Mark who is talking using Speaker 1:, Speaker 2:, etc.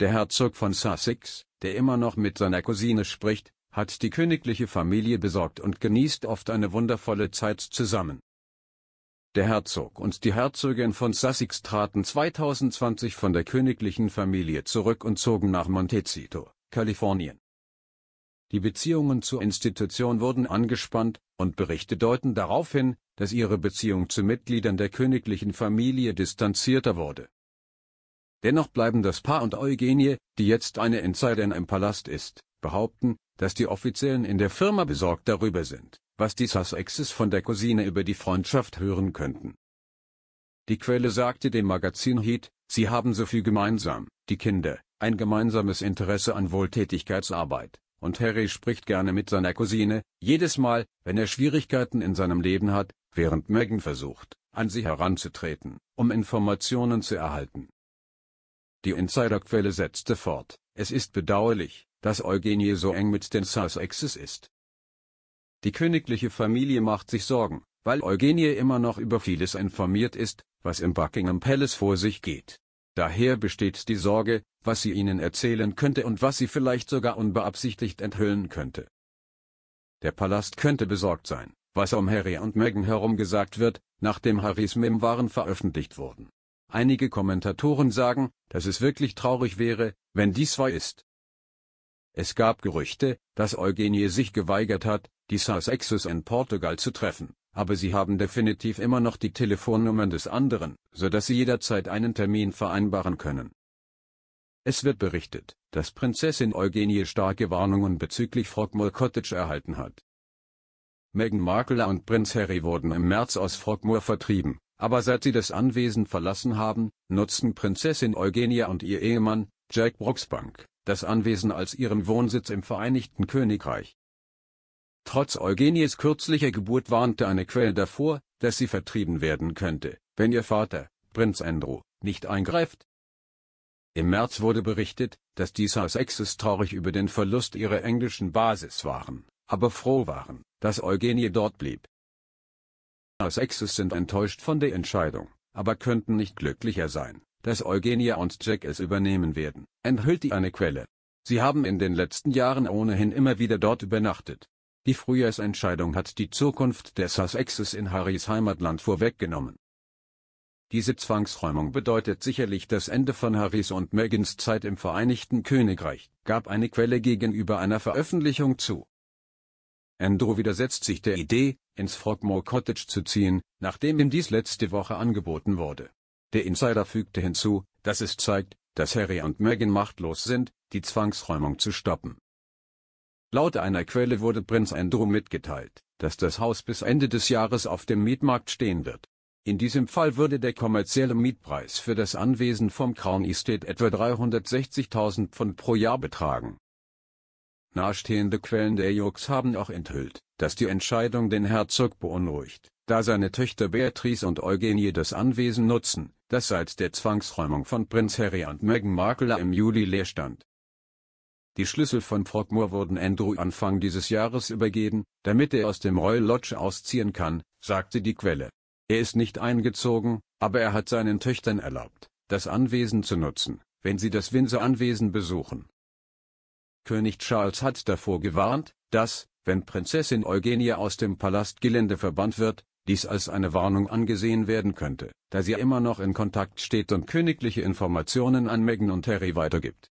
Speaker 1: Der Herzog von Sussex, der immer noch mit seiner Cousine spricht, hat die königliche Familie besorgt und genießt oft eine wundervolle Zeit zusammen. Der Herzog und die Herzogin von Sussex traten 2020 von der königlichen Familie zurück und zogen nach Montecito, Kalifornien. Die Beziehungen zur Institution wurden angespannt, und Berichte deuten darauf hin, dass ihre Beziehung zu Mitgliedern der königlichen Familie distanzierter wurde Dennoch bleiben das Paar und Eugenie, die jetzt eine Insiderin im Palast ist, behaupten, dass die Offiziellen in der Firma besorgt darüber sind, was die Sussexes von der Cousine über die Freundschaft hören könnten. Die Quelle sagte dem Magazin Heat, sie haben so viel gemeinsam, die Kinder, ein gemeinsames Interesse an Wohltätigkeitsarbeit, und Harry spricht gerne mit seiner Cousine, jedes Mal, wenn er Schwierigkeiten in seinem Leben hat, während Megan versucht, an sie heranzutreten, um Informationen zu erhalten. Die Insiderquelle setzte fort, es ist bedauerlich, dass Eugenie so eng mit den Sussexes ist. Die königliche Familie macht sich Sorgen, weil Eugenie immer noch über vieles informiert ist, was im Buckingham Palace vor sich geht. Daher besteht die Sorge, was sie ihnen erzählen könnte und was sie vielleicht sogar unbeabsichtigt enthüllen könnte. Der Palast könnte besorgt sein, was um Harry und Meghan herum gesagt wird, nachdem Harrys Memoiren veröffentlicht wurden. Einige Kommentatoren sagen, dass es wirklich traurig wäre, wenn dies wahr ist. Es gab Gerüchte, dass Eugenie sich geweigert hat, die Sussexes in Portugal zu treffen, aber sie haben definitiv immer noch die Telefonnummern des anderen, so dass sie jederzeit einen Termin vereinbaren können. Es wird berichtet, dass Prinzessin Eugenie starke Warnungen bezüglich Frogmore Cottage erhalten hat. Meghan Markle und Prinz Harry wurden im März aus Frogmore vertrieben, aber seit sie das Anwesen verlassen haben, nutzen Prinzessin Eugenia und ihr Ehemann, Jack Brooksbank, das Anwesen als ihren Wohnsitz im Vereinigten Königreich. Trotz Eugenies kürzlicher Geburt warnte eine Quelle davor, dass sie vertrieben werden könnte, wenn ihr Vater, Prinz Andrew, nicht eingreift. Im März wurde berichtet, dass die Sussexes traurig über den Verlust ihrer englischen Basis waren, aber froh waren, dass Eugenie dort blieb. Als Exes sind enttäuscht von der Entscheidung, aber könnten nicht glücklicher sein, dass Eugenia und Jack es übernehmen werden, enthüllt die eine Quelle. Sie haben in den letzten Jahren ohnehin immer wieder dort übernachtet. Die Frühjahrsentscheidung hat die Zukunft der Sussexes in Harrys Heimatland vorweggenommen. Diese Zwangsräumung bedeutet sicherlich das Ende von Harrys und Megans Zeit im Vereinigten Königreich, gab eine Quelle gegenüber einer Veröffentlichung zu. Andrew widersetzt sich der Idee, ins Frogmore Cottage zu ziehen, nachdem ihm dies letzte Woche angeboten wurde. Der Insider fügte hinzu, dass es zeigt, dass Harry und Meghan machtlos sind, die Zwangsräumung zu stoppen. Laut einer Quelle wurde Prinz Andrew mitgeteilt, dass das Haus bis Ende des Jahres auf dem Mietmarkt stehen wird. In diesem Fall würde der kommerzielle Mietpreis für das Anwesen vom Crown Estate etwa 360.000 Pfund pro Jahr betragen. Nahestehende Quellen der Jux haben auch enthüllt, dass die Entscheidung den Herzog beunruhigt, da seine Töchter Beatrice und Eugenie das Anwesen nutzen, das seit der Zwangsräumung von Prinz Harry und Meghan Markle im Juli leer stand. Die Schlüssel von Frogmore wurden Andrew Anfang dieses Jahres übergeben, damit er aus dem Royal Lodge ausziehen kann, sagte die Quelle. Er ist nicht eingezogen, aber er hat seinen Töchtern erlaubt, das Anwesen zu nutzen, wenn sie das Windsor-Anwesen besuchen. König Charles hat davor gewarnt, dass, wenn Prinzessin Eugenie aus dem Palastgelände verbannt wird, dies als eine Warnung angesehen werden könnte, da sie immer noch in Kontakt steht und königliche Informationen an Meghan und Harry weitergibt